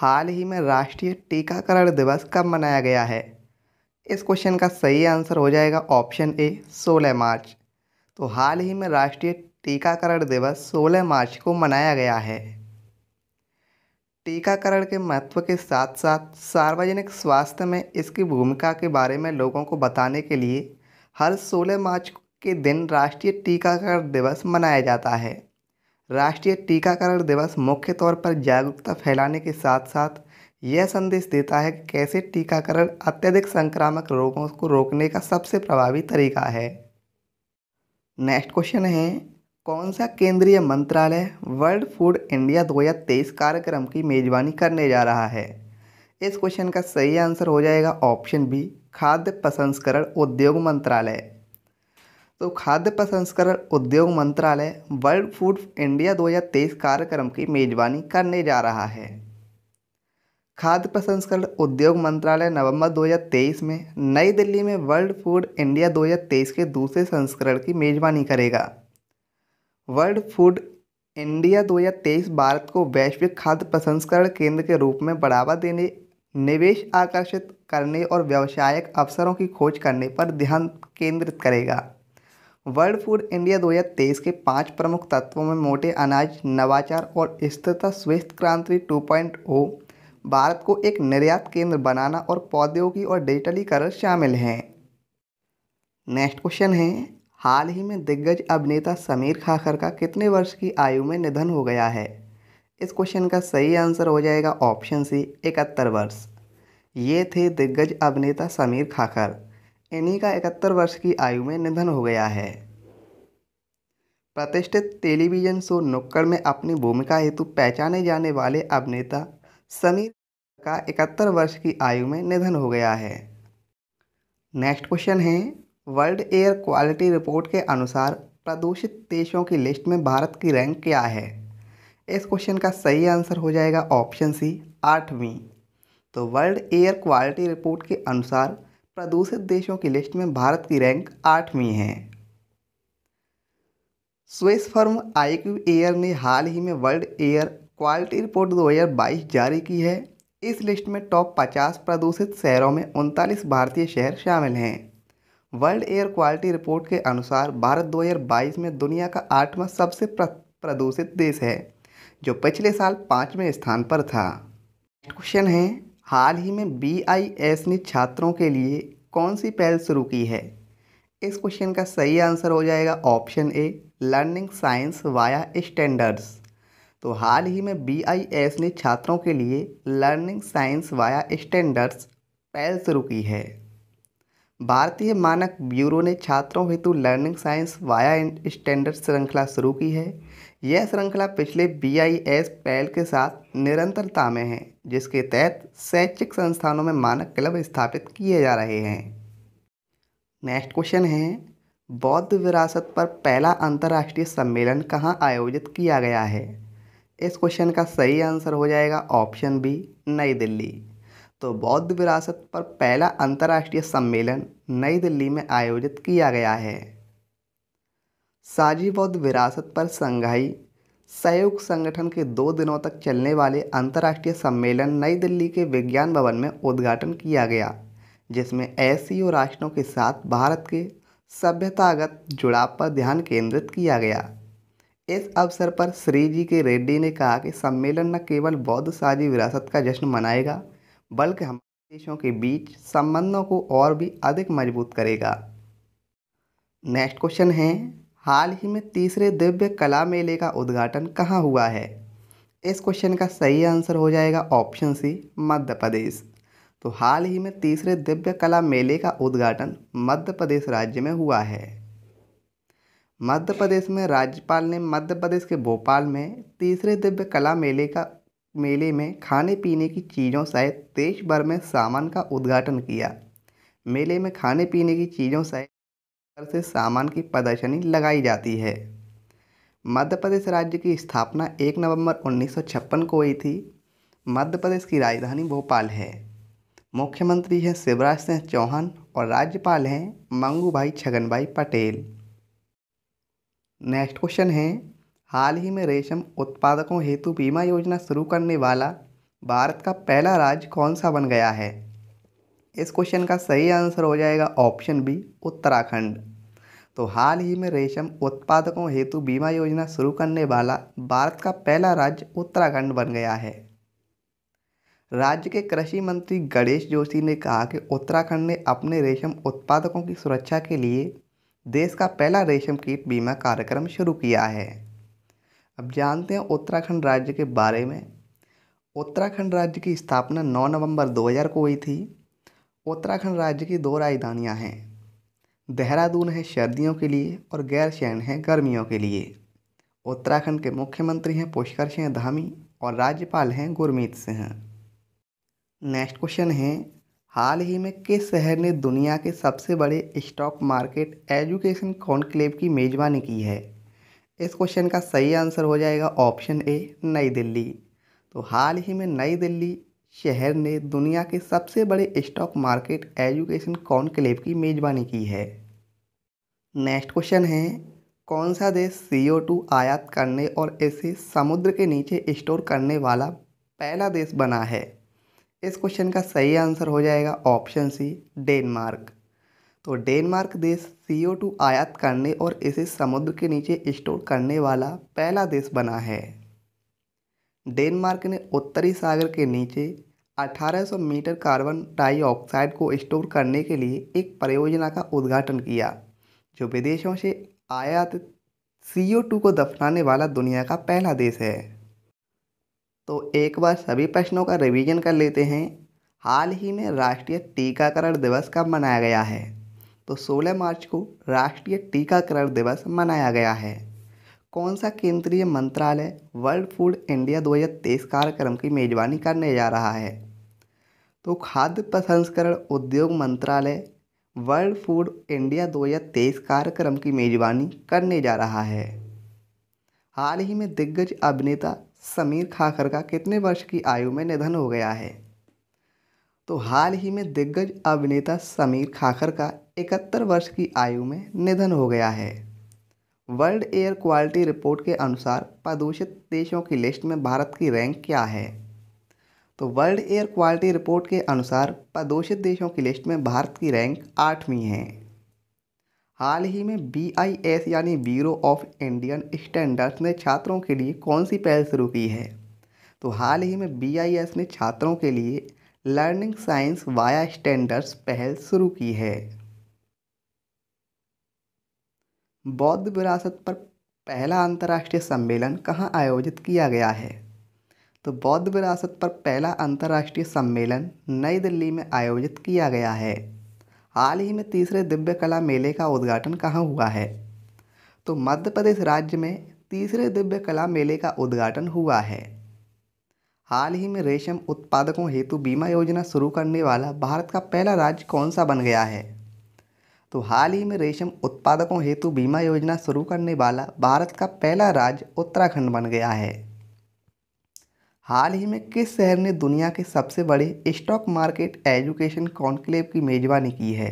हाल ही में राष्ट्रीय टीकाकरण दिवस कब मनाया गया है इस क्वेश्चन का सही आंसर हो जाएगा ऑप्शन ए 16 मार्च तो हाल ही में राष्ट्रीय टीकाकरण दिवस 16 मार्च को मनाया गया है टीकाकरण के महत्व के साथ साथ सार्वजनिक स्वास्थ्य में इसकी भूमिका के बारे में लोगों को बताने के लिए हर 16 मार्च के दिन राष्ट्रीय टीकाकरण दिवस मनाया जाता है राष्ट्रीय टीकाकरण दिवस मुख्य तौर पर जागरूकता फैलाने के साथ साथ यह संदेश देता है कि कैसे टीकाकरण अत्यधिक संक्रामक रोगों को रोकने का सबसे प्रभावी तरीका है नेक्स्ट क्वेश्चन है कौन सा केंद्रीय मंत्रालय वर्ल्ड फूड इंडिया 2023 कार्यक्रम की मेजबानी करने जा रहा है इस क्वेश्चन का सही आंसर हो जाएगा ऑप्शन बी खाद्य प्रसंस्करण उद्योग मंत्रालय तो खाद्य प्रसंस्करण उद्योग मंत्रालय वर्ल्ड फूड इंडिया 2023 कार्यक्रम की मेजबानी करने जा रहा है खाद्य प्रसंस्करण उद्योग मंत्रालय नवंबर 2023 में नई दिल्ली में वर्ल्ड फूड इंडिया 2023 के दूसरे संस्करण की मेजबानी करेगा वर्ल्ड फूड इंडिया 2023 भारत को वैश्विक खाद्य प्रसंस्करण केंद्र के रूप में बढ़ावा देने निवेश आकर्षित करने और व्यावसायिक अवसरों की खोज करने पर ध्यान केंद्रित करेगा वर्ल्ड फूड इंडिया 2023 के पांच प्रमुख तत्वों में मोटे अनाज नवाचार और स्थिरता स्वस्थ क्रांति 2.0 भारत को एक निर्यात केंद्र बनाना और पौधों और डिजिटलीकरण शामिल हैं नेक्स्ट क्वेश्चन है हाल ही में दिग्गज अभिनेता समीर खाखर का कितने वर्ष की आयु में निधन हो गया है इस क्वेश्चन का सही आंसर हो जाएगा ऑप्शन सी इकहत्तर वर्ष ये थे दिग्गज अभिनेता समीर खाखर इन्हीं का इकहत्तर वर्ष की आयु में निधन हो गया है प्रतिष्ठित टेलीविजन शो नुक्कड़ में अपनी भूमिका हेतु पहचाने जाने वाले अभिनेता समीर का इकहत्तर वर्ष की आयु में निधन हो गया है नेक्स्ट क्वेश्चन है वर्ल्ड एयर क्वालिटी रिपोर्ट के अनुसार प्रदूषित देशों की लिस्ट में भारत की रैंक क्या है इस क्वेश्चन का सही आंसर हो जाएगा ऑप्शन सी आठवीं तो वर्ल्ड एयर क्वालिटी रिपोर्ट के अनुसार प्रदूषित देशों की लिस्ट में भारत की रैंक आठवीं है स्विस फर्म आईक्यू एयर ने हाल ही में वर्ल्ड एयर क्वालिटी रिपोर्ट 2022 जारी की है इस लिस्ट में टॉप 50 प्रदूषित शहरों में उनतालीस भारतीय शहर शामिल हैं वर्ल्ड एयर क्वालिटी रिपोर्ट के अनुसार भारत 2022 में दुनिया का आठवां सबसे प्रदूषित देश है जो पिछले साल पाँचवें स्थान पर था क्वेश्चन है हाल ही में बीआईएस ने छात्रों के लिए कौन सी पहल शुरू की है इस क्वेश्चन का सही आंसर हो जाएगा option A learning science via standards तो हाल ही में बीआईएस ने छात्रों के लिए लर्निंग साइंस वाया स्टैंडर्ड्स पहल शुरू की है भारतीय मानक ब्यूरो ने छात्रों हेतु लर्निंग साइंस वाया स्टैंडर्ड श्रृंखला शुरू की है यह श्रृंखला पिछले बी आई एस पहल के साथ निरंतरता में है जिसके तहत शैक्षिक संस्थानों में मानक क्लब स्थापित किए जा रहे हैं नेक्स्ट क्वेश्चन है बौद्ध विरासत पर पहला अंतर्राष्ट्रीय सम्मेलन कहाँ आयोजित किया गया है इस क्वेश्चन का सही आंसर हो जाएगा ऑप्शन बी नई दिल्ली तो बौद्ध विरासत पर पहला अंतर्राष्ट्रीय सम्मेलन नई दिल्ली में आयोजित किया गया है बौद्ध विरासत पर संघाई सहयोग संगठन के दो दिनों तक चलने वाले अंतर्राष्ट्रीय सम्मेलन नई दिल्ली के विज्ञान भवन में उद्घाटन किया गया जिसमें ऐसी राष्ट्रों के साथ भारत के सभ्यतागत जुड़ाव पर ध्यान केंद्रित किया गया इस अवसर पर श्री जी के रेड्डी ने कहा कि सम्मेलन न केवल बौद्ध साझी विरासत का जश्न मनाएगा बल्कि हमारे देशों के बीच संबंधों को और भी अधिक मजबूत करेगा नेक्स्ट क्वेश्चन है हाल ही में तीसरे दिव्य कला मेले का उद्घाटन कहाँ हुआ है इस क्वेश्चन का सही आंसर हो जाएगा ऑप्शन सी मध्य प्रदेश तो हाल ही में तीसरे दिव्य कला मेले का उद्घाटन मध्य प्रदेश राज्य में हुआ है मध्य प्रदेश में राज्यपाल ने मध्य प्रदेश के भोपाल में तीसरे दिव्य कला मेले का मेले में खाने पीने की चीज़ों सहित देश भर में सामान का उद्घाटन किया मेले में खाने पीने की चीज़ों सहित से सामान की प्रदर्शनी लगाई जाती है मध्य प्रदेश राज्य की स्थापना 1 नवंबर 1956 को हुई थी मध्य प्रदेश की राजधानी भोपाल है मुख्यमंत्री हैं शिवराज सिंह चौहान और राज्यपाल हैं मंगू भाई छगन भाई पटेल नेक्स्ट क्वेश्चन है हाल ही में रेशम उत्पादकों हेतु बीमा योजना शुरू करने वाला भारत का पहला राज्य कौन सा बन गया है इस क्वेश्चन का सही आंसर हो जाएगा ऑप्शन बी उत्तराखंड तो हाल ही में रेशम उत्पादकों हेतु बीमा योजना शुरू करने वाला भारत का पहला राज्य उत्तराखंड बन गया है राज्य के कृषि मंत्री गणेश जोशी ने कहा कि उत्तराखंड ने अपने रेशम उत्पादकों की सुरक्षा के लिए देश का पहला रेशम कीट बीमा कार्यक्रम शुरू किया है अब जानते हैं उत्तराखंड राज्य के बारे में उत्तराखंड राज्य की स्थापना 9 नवंबर 2000 को हुई थी उत्तराखंड राज्य की दो राजधानियाँ हैं देहरादून है सर्दियों के लिए और गैरसैन है गर्मियों के लिए उत्तराखंड के मुख्यमंत्री हैं पुष्कर सिंह धामी और राज्यपाल हैं गुरमीत सिंह नेक्स्ट क्वेश्चन है हाल ही में किस शहर ने दुनिया के सबसे बड़े स्टॉक मार्केट एजुकेशन कॉन्क्लेव की मेजबानी की है इस क्वेश्चन का सही आंसर हो जाएगा ऑप्शन ए नई दिल्ली तो हाल ही में नई दिल्ली शहर ने दुनिया के सबसे बड़े स्टॉक मार्केट एजुकेशन कॉन्क्लेव की मेज़बानी की है नेक्स्ट क्वेश्चन है कौन सा देश टू आयात करने और इसे समुद्र के नीचे स्टोर करने वाला पहला देश बना है इस क्वेश्चन का सही आंसर हो जाएगा ऑप्शन सी डेनमार्क तो डेनमार्क देश टू आयात करने और इसे समुद्र के नीचे स्टोर करने वाला पहला देश बना है डेनमार्क ने उत्तरी सागर के नीचे 1800 मीटर कार्बन डाइऑक्साइड को स्टोर करने के लिए एक परियोजना का उद्घाटन किया जो विदेशों से आयात सी को दफनाने वाला दुनिया का पहला देश है तो एक बार सभी प्रश्नों का रिवीजन कर लेते हैं हाल ही में राष्ट्रीय टीकाकरण दिवस कब मनाया गया है तो 16 मार्च को राष्ट्रीय टीकाकरण दिवस मनाया गया है कौन सा केंद्रीय मंत्रालय वर्ल्ड फूड इंडिया तेईस कार्यक्रम की मेजबानी करने जा रहा है तो खाद्य प्रसंस्करण उद्योग मंत्रालय वर्ल्ड फूड इंडिया तेईस कार्यक्रम की मेजबानी करने जा रहा है हाल ही में दिग्गज अभिनेता समीर खाखर का कितने वर्ष की आयु में निधन हो गया है तो हाल ही में दिग्गज अभिनेता समीर खाखर का इकहत्तर वर्ष की आयु में निधन हो गया है वर्ल्ड एयर क्वालिटी रिपोर्ट के अनुसार प्रदूषित देशों की लिस्ट में भारत की रैंक क्या है तो वर्ल्ड एयर क्वालिटी रिपोर्ट के अनुसार प्रदूषित देशों की लिस्ट में भारत की रैंक आठवीं है हाल ही में बी आई एस यानी ब्यूरो ऑफ इंडियन स्टैंडर्ड्स ने छात्रों के लिए कौन सी पहल शुरू की है तो हाल ही में बी आई एस ने छात्रों के लिए लर्निंग साइंस वाया स्टैंडर्ड्स पहल शुरू की है बौद्ध विरासत पर पहला अंतर्राष्ट्रीय सम्मेलन कहाँ आयोजित किया गया है तो बौद्ध विरासत पर पहला अंतर्राष्ट्रीय सम्मेलन नई दिल्ली में आयोजित किया गया है हाल ही में तीसरे दिव्य कला मेले का उद्घाटन कहाँ हुआ है तो मध्य प्रदेश राज्य में तीसरे दिव्य कला मेले का उद्घाटन हुआ है हाल ही में रेशम उत्पादकों हेतु बीमा योजना शुरू करने वाला भारत का पहला राज्य कौन सा बन गया है तो हाल ही में रेशम उत्पादकों हेतु बीमा योजना शुरू करने वाला भारत का पहला राज्य उत्तराखंड बन गया है हाल ही में किस शहर ने दुनिया के सबसे बड़े स्टॉक मार्केट एजुकेशन कॉन्क्लेव की मेजबानी की है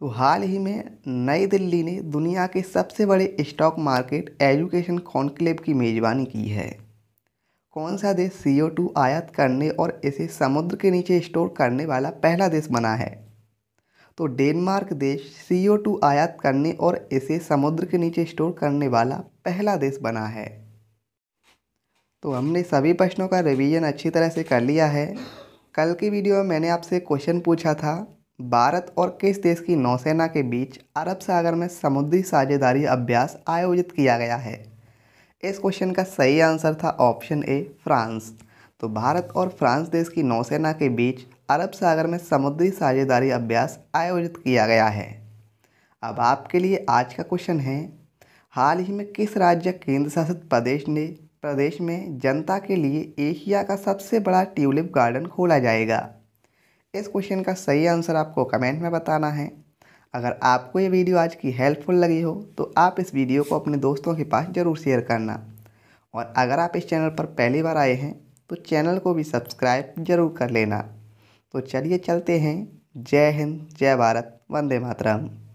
तो हाल ही में नई दिल्ली ने दुनिया के सबसे बड़े स्टॉक मार्केट एजुकेशन कॉन्क्लेव की मेजबानी की है कौन सा देश सी आयात करने और इसे समुद्र के नीचे स्टोर करने वाला पहला देश बना है तो डेनमार्क देश टू आयात करने और इसे समुद्र के नीचे स्टोर करने वाला पहला देश बना है तो हमने सभी प्रश्नों का रिवीजन अच्छी तरह से कर लिया है कल की वीडियो में मैंने आपसे क्वेश्चन पूछा था भारत और किस देश की नौसेना के बीच अरब सागर में समुद्री साझेदारी अभ्यास आयोजित किया गया है इस क्वेश्चन का सही आंसर था ऑप्शन ए फ्रांस तो भारत और फ्रांस देश की नौसेना के बीच अरब सागर में समुद्री साझेदारी अभ्यास आयोजित किया गया है अब आपके लिए आज का क्वेश्चन है हाल ही में किस राज्य केंद्र शासित प्रदेश ने प्रदेश में जनता के लिए एशिया का सबसे बड़ा ट्यूलिप गार्डन खोला जाएगा इस क्वेश्चन का सही आंसर आपको कमेंट में बताना है अगर आपको ये वीडियो आज की हेल्पफुल लगी हो तो आप इस वीडियो को अपने दोस्तों के पास ज़रूर शेयर करना और अगर आप इस चैनल पर पहली बार आए हैं तो चैनल को भी सब्सक्राइब जरूर कर लेना तो चलिए चलते हैं जय हिंद जय भारत वंदे मातरम